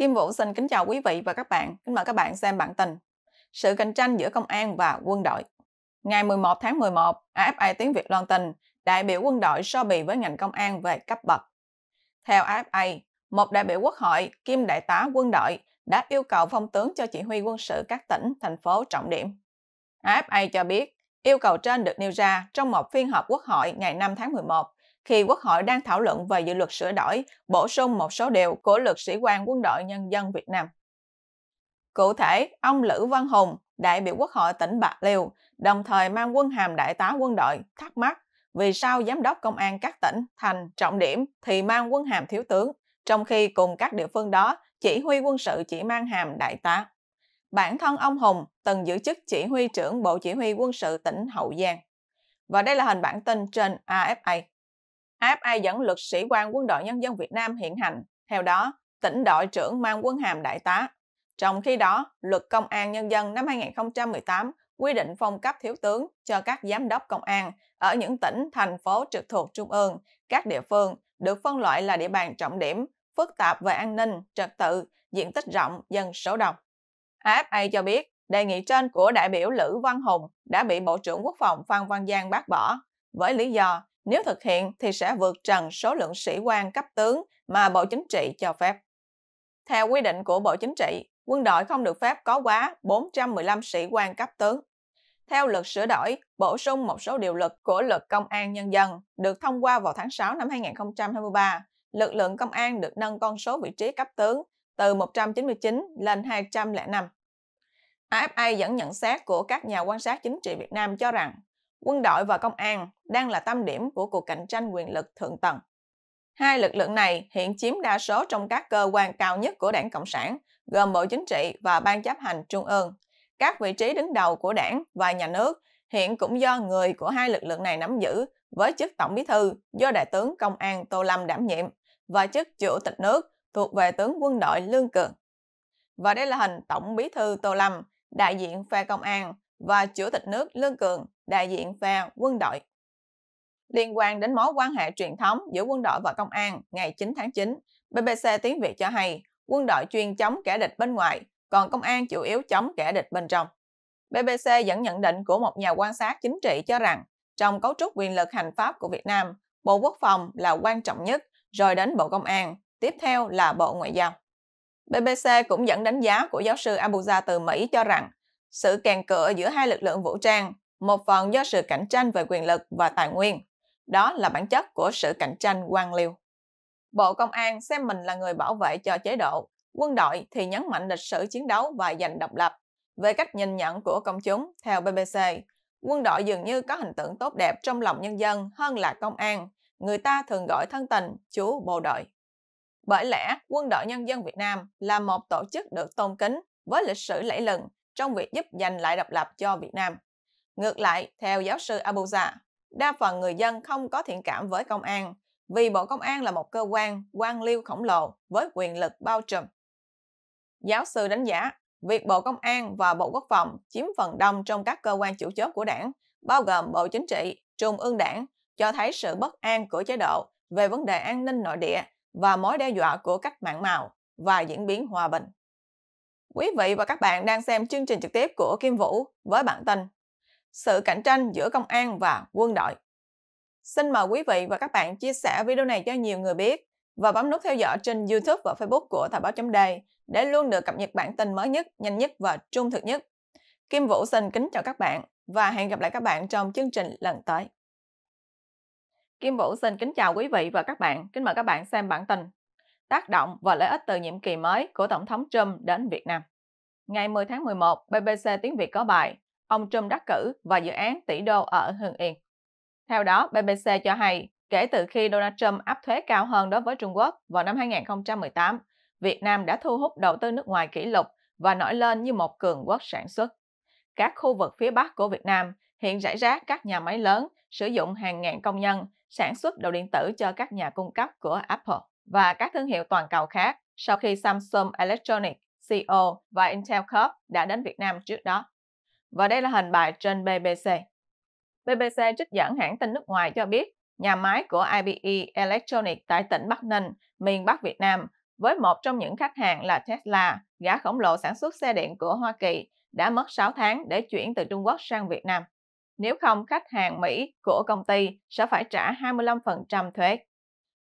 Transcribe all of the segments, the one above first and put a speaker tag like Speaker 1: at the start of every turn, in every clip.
Speaker 1: Kim Vũ xin kính chào quý vị và các bạn. Kính mời các bạn xem bản tin. Sự cạnh tranh giữa công an và quân đội. Ngày 11 tháng 11, AFI tiếng Việt loan tin, đại biểu quân đội so bì với ngành công an về cấp bậc. Theo AFA, một đại biểu quốc hội kim đại tá quân đội đã yêu cầu phong tướng cho chỉ huy quân sự các tỉnh, thành phố trọng điểm. AFA cho biết, yêu cầu trên được nêu ra trong một phiên họp quốc hội ngày 5 tháng 11 khi Quốc hội đang thảo luận về dự luật sửa đổi, bổ sung một số điều của luật sĩ quan quân đội nhân dân Việt Nam. Cụ thể, ông Lữ Văn Hùng, đại biểu Quốc hội tỉnh Bạc Liêu, đồng thời mang quân hàm đại tá quân đội, thắc mắc vì sao giám đốc công an các tỉnh, thành, trọng điểm thì mang quân hàm thiếu tướng, trong khi cùng các địa phương đó chỉ huy quân sự chỉ mang hàm đại tá. Bản thân ông Hùng từng giữ chức chỉ huy trưởng Bộ Chỉ huy quân sự tỉnh Hậu Giang. Và đây là hình bản tin trên AFA áp ai dẫn luật sĩ quan quân đội nhân dân Việt Nam hiện hành. Theo đó, tỉnh đội trưởng mang quân hàm đại tá. Trong khi đó, luật công an nhân dân năm 2018 quy định phong cấp thiếu tướng cho các giám đốc công an ở những tỉnh, thành phố trực thuộc trung ương, các địa phương được phân loại là địa bàn trọng điểm, phức tạp về an ninh, trật tự, diện tích rộng, dân số đông. AFA cho biết, đề nghị trên của đại biểu Lữ Văn Hùng đã bị Bộ trưởng Quốc phòng Phan Văn Giang bác bỏ với lý do nếu thực hiện thì sẽ vượt trần số lượng sĩ quan cấp tướng mà Bộ Chính trị cho phép. Theo quy định của Bộ Chính trị, quân đội không được phép có quá 415 sĩ quan cấp tướng. Theo luật sửa đổi, bổ sung một số điều luật của luật công an nhân dân được thông qua vào tháng 6 năm 2023, lực lượng công an được nâng con số vị trí cấp tướng từ 199 lên 205. AFA dẫn nhận xét của các nhà quan sát chính trị Việt Nam cho rằng quân đội và công an đang là tâm điểm của cuộc cạnh tranh quyền lực thượng tầng. Hai lực lượng này hiện chiếm đa số trong các cơ quan cao nhất của Đảng Cộng sản, gồm Bộ Chính trị và Ban chấp hành Trung ương. Các vị trí đứng đầu của đảng và nhà nước hiện cũng do người của hai lực lượng này nắm giữ với chức Tổng Bí thư do Đại tướng Công an Tô Lâm đảm nhiệm và chức Chủ tịch nước thuộc về tướng quân đội Lương Cường. Và đây là hình Tổng Bí thư Tô Lâm, đại diện phe công an và Chủ tịch nước Lương Cường đại diện và quân đội. Liên quan đến mối quan hệ truyền thống giữa quân đội và công an ngày 9 tháng 9, BBC tiếng Việt cho hay quân đội chuyên chống kẻ địch bên ngoài, còn công an chủ yếu chống kẻ địch bên trong. BBC dẫn nhận định của một nhà quan sát chính trị cho rằng trong cấu trúc quyền lực hành pháp của Việt Nam, Bộ Quốc phòng là quan trọng nhất, rồi đến Bộ Công an, tiếp theo là Bộ Ngoại giao. BBC cũng dẫn đánh giá của giáo sư Abuja từ Mỹ cho rằng sự kèn cựa giữa hai lực lượng vũ trang một phần do sự cạnh tranh về quyền lực và tài nguyên. Đó là bản chất của sự cạnh tranh quan liêu. Bộ Công an xem mình là người bảo vệ cho chế độ, quân đội thì nhấn mạnh lịch sử chiến đấu và giành độc lập. Về cách nhìn nhận của công chúng, theo BBC, quân đội dường như có hình tượng tốt đẹp trong lòng nhân dân hơn là công an. Người ta thường gọi thân tình chú bộ đội. Bởi lẽ, quân đội nhân dân Việt Nam là một tổ chức được tôn kính với lịch sử lẫy lừng trong việc giúp giành lại độc lập cho Việt Nam. Ngược lại, theo giáo sư Abuza, đa phần người dân không có thiện cảm với công an vì Bộ Công an là một cơ quan quan liêu khổng lồ với quyền lực bao trùm. Giáo sư đánh giá, việc Bộ Công an và Bộ Quốc phòng chiếm phần đông trong các cơ quan chủ chốt của đảng, bao gồm Bộ Chính trị, Trung ương đảng, cho thấy sự bất an của chế độ về vấn đề an ninh nội địa và mối đe dọa của cách mạng màu và diễn biến hòa bình. Quý vị và các bạn đang xem chương trình trực tiếp của Kim Vũ với bản tin sự cạnh tranh giữa công an và quân đội. Xin mời quý vị và các bạn chia sẻ video này cho nhiều người biết và bấm nút theo dõi trên YouTube và Facebook của Thời báo chấm đề để luôn được cập nhật bản tin mới nhất, nhanh nhất và trung thực nhất. Kim Vũ xin kính chào các bạn và hẹn gặp lại các bạn trong chương trình lần tới. Kim Vũ xin kính chào quý vị và các bạn. Kính mời các bạn xem bản tin tác động và lợi ích từ nhiệm kỳ mới của Tổng thống Trump đến Việt Nam. Ngày 10 tháng 11, BBC Tiếng Việt có bài ông Trump đắc cử và dự án tỷ đô ở Hưng Yên. Theo đó, BBC cho hay, kể từ khi Donald Trump áp thuế cao hơn đối với Trung Quốc vào năm 2018, Việt Nam đã thu hút đầu tư nước ngoài kỷ lục và nổi lên như một cường quốc sản xuất. Các khu vực phía Bắc của Việt Nam hiện rải rác các nhà máy lớn sử dụng hàng ngàn công nhân sản xuất đồ điện tử cho các nhà cung cấp của Apple và các thương hiệu toàn cầu khác sau khi Samsung Electronics, CO e và Intel Corp đã đến Việt Nam trước đó. Và đây là hình bài trên BBC. BBC trích dẫn hãng tin nước ngoài cho biết nhà máy của IBE Electronic tại tỉnh Bắc Ninh, miền Bắc Việt Nam, với một trong những khách hàng là Tesla, gã khổng lồ sản xuất xe điện của Hoa Kỳ, đã mất 6 tháng để chuyển từ Trung Quốc sang Việt Nam. Nếu không, khách hàng Mỹ của công ty sẽ phải trả 25% thuế.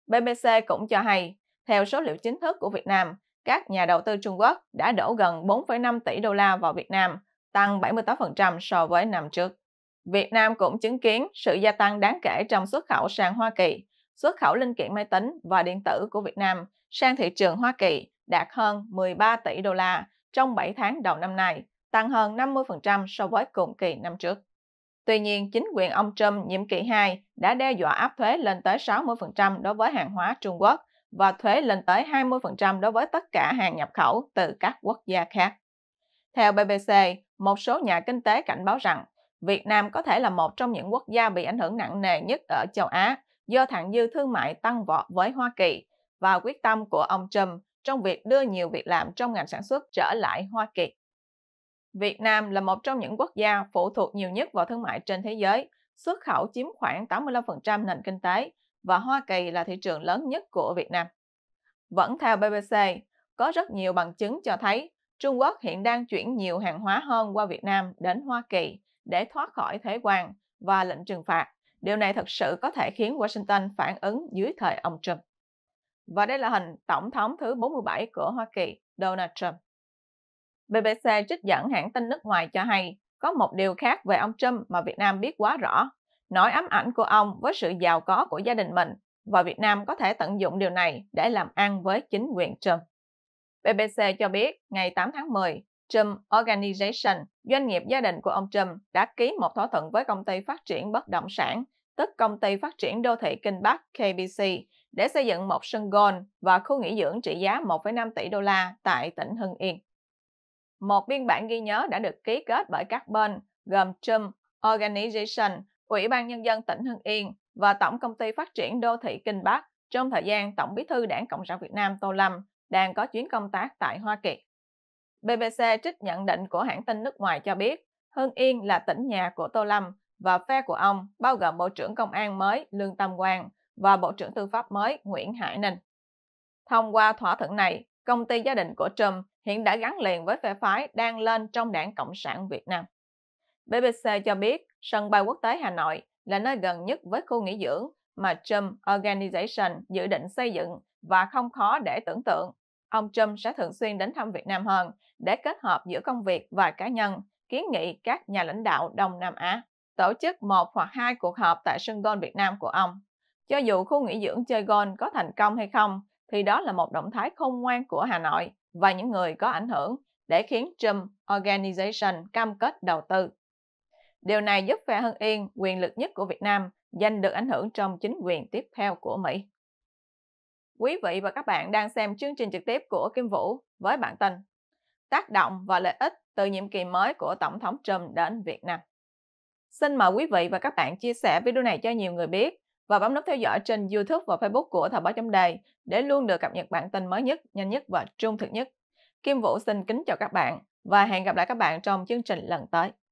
Speaker 1: BBC cũng cho hay, theo số liệu chính thức của Việt Nam, các nhà đầu tư Trung Quốc đã đổ gần 4,5 tỷ đô la vào Việt Nam tăng 78% so với năm trước. Việt Nam cũng chứng kiến sự gia tăng đáng kể trong xuất khẩu sang Hoa Kỳ. Xuất khẩu linh kiện máy tính và điện tử của Việt Nam sang thị trường Hoa Kỳ đạt hơn 13 tỷ đô la trong 7 tháng đầu năm nay, tăng hơn 50% so với cùng kỳ năm trước. Tuy nhiên, chính quyền ông Trump nhiệm kỳ 2 đã đe dọa áp thuế lên tới 60% đối với hàng hóa Trung Quốc và thuế lên tới 20% đối với tất cả hàng nhập khẩu từ các quốc gia khác. Theo BBC, một số nhà kinh tế cảnh báo rằng Việt Nam có thể là một trong những quốc gia bị ảnh hưởng nặng nề nhất ở châu Á do thặng dư thương mại tăng vọt với Hoa Kỳ và quyết tâm của ông Trump trong việc đưa nhiều việc làm trong ngành sản xuất trở lại Hoa Kỳ. Việt Nam là một trong những quốc gia phụ thuộc nhiều nhất vào thương mại trên thế giới, xuất khẩu chiếm khoảng 85% nền kinh tế và Hoa Kỳ là thị trường lớn nhất của Việt Nam. Vẫn theo BBC, có rất nhiều bằng chứng cho thấy Trung Quốc hiện đang chuyển nhiều hàng hóa hơn qua Việt Nam đến Hoa Kỳ để thoát khỏi thế quan và lệnh trừng phạt. Điều này thật sự có thể khiến Washington phản ứng dưới thời ông Trump. Và đây là hình Tổng thống thứ 47 của Hoa Kỳ, Donald Trump. BBC trích dẫn hãng tin nước ngoài cho hay có một điều khác về ông Trump mà Việt Nam biết quá rõ. Nỗi ám ảnh của ông với sự giàu có của gia đình mình và Việt Nam có thể tận dụng điều này để làm ăn với chính quyền Trump. BBC cho biết ngày 8 tháng 10, Trump Organization, doanh nghiệp gia đình của ông Trump, đã ký một thỏa thuận với công ty phát triển bất động sản, tức công ty phát triển đô thị Kinh Bắc KBC, để xây dựng một sân golf và khu nghỉ dưỡng trị giá 1,5 tỷ đô la tại tỉnh Hưng Yên. Một biên bản ghi nhớ đã được ký kết bởi các bên gồm Trump Organization, Ủy ban Nhân dân tỉnh Hưng Yên và Tổng công ty phát triển đô thị Kinh Bắc trong thời gian Tổng bí thư Đảng Cộng sản Việt Nam Tô Lâm đang có chuyến công tác tại Hoa Kỳ. BBC trích nhận định của hãng tin nước ngoài cho biết, Hưng Yên là tỉnh nhà của Tô Lâm và phe của ông bao gồm Bộ trưởng Công an mới Lương Tam Quang và Bộ trưởng Tư pháp mới Nguyễn Hải Ninh. Thông qua thỏa thuận này, công ty gia đình của Trump hiện đã gắn liền với phe phái đang lên trong đảng Cộng sản Việt Nam. BBC cho biết sân bay quốc tế Hà Nội là nơi gần nhất với khu nghỉ dưỡng mà Trump Organization dự định xây dựng và không khó để tưởng tượng ông Trump sẽ thường xuyên đến thăm Việt Nam hơn để kết hợp giữa công việc và cá nhân, kiến nghị các nhà lãnh đạo Đông Nam Á tổ chức một hoặc hai cuộc họp tại sân golf Việt Nam của ông. Cho dù khu nghỉ dưỡng chơi golf có thành công hay không, thì đó là một động thái khôn ngoan của Hà Nội và những người có ảnh hưởng để khiến Trump Organization cam kết đầu tư. Điều này giúp phe Hưng Yên, quyền lực nhất của Việt Nam, giành được ảnh hưởng trong chính quyền tiếp theo của Mỹ. Quý vị và các bạn đang xem chương trình trực tiếp của Kim Vũ với bản tin Tác động và lợi ích từ nhiệm kỳ mới của Tổng thống Trump đến Việt Nam. Xin mời quý vị và các bạn chia sẻ video này cho nhiều người biết và bấm nút theo dõi trên YouTube và Facebook của Thời báo chấm đề để luôn được cập nhật bản tin mới nhất, nhanh nhất và trung thực nhất. Kim Vũ xin kính chào các bạn và hẹn gặp lại các bạn trong chương trình lần tới.